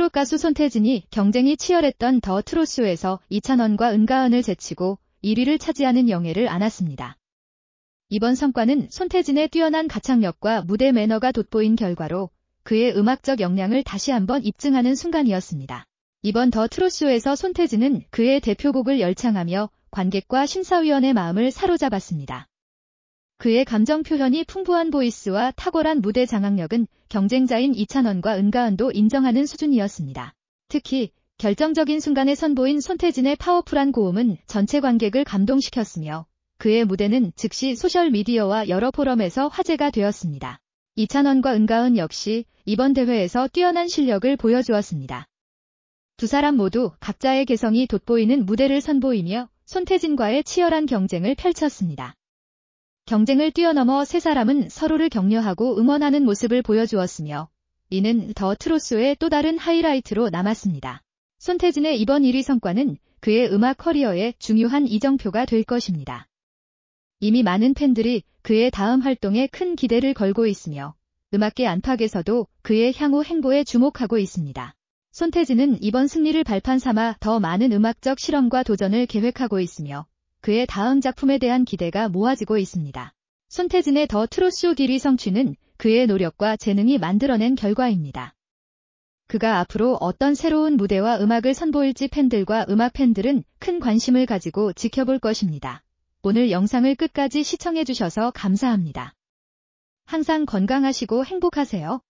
트롯 가수 손태진이 경쟁이 치열했던 더 트롯쇼에서 이찬원과 은가은을 제치고 1위를 차지하는 영예를 안았습니다. 이번 성과는 손태진의 뛰어난 가창력과 무대 매너가 돋보인 결과로 그의 음악적 역량을 다시 한번 입증하는 순간이었습니다. 이번 더 트롯쇼에서 손태진은 그의 대표곡을 열창하며 관객과 심사위원의 마음을 사로잡았습니다. 그의 감정 표현이 풍부한 보이스와 탁월한 무대 장악력은 경쟁자인 이찬원과 은가은도 인정하는 수준이었습니다. 특히 결정적인 순간에 선보인 손태진의 파워풀한 고음은 전체 관객을 감동시켰으며 그의 무대는 즉시 소셜미디어와 여러 포럼에서 화제가 되었습니다. 이찬원과 은가은 역시 이번 대회에서 뛰어난 실력을 보여주었습니다. 두 사람 모두 각자의 개성이 돋보이는 무대를 선보이며 손태진과의 치열한 경쟁을 펼쳤습니다. 경쟁을 뛰어넘어 세 사람은 서로를 격려하고 응원하는 모습을 보여주었으며 이는 더 트로스의 또 다른 하이라이트로 남았습니다. 손태진의 이번 1위 성과는 그의 음악 커리어에 중요한 이정표가 될 것입니다. 이미 많은 팬들이 그의 다음 활동에 큰 기대를 걸고 있으며 음악계 안팎에서도 그의 향후 행보에 주목하고 있습니다. 손태진은 이번 승리를 발판 삼아 더 많은 음악적 실험과 도전을 계획하고 있으며 그의 다음 작품에 대한 기대가 모아지고 있습니다. 손태진의 더 트롯쇼 길이 성취는 그의 노력과 재능이 만들어낸 결과입니다. 그가 앞으로 어떤 새로운 무대와 음악을 선보일지 팬들과 음악 팬들은 큰 관심을 가지고 지켜볼 것입니다. 오늘 영상을 끝까지 시청해주셔서 감사합니다. 항상 건강하시고 행복하세요.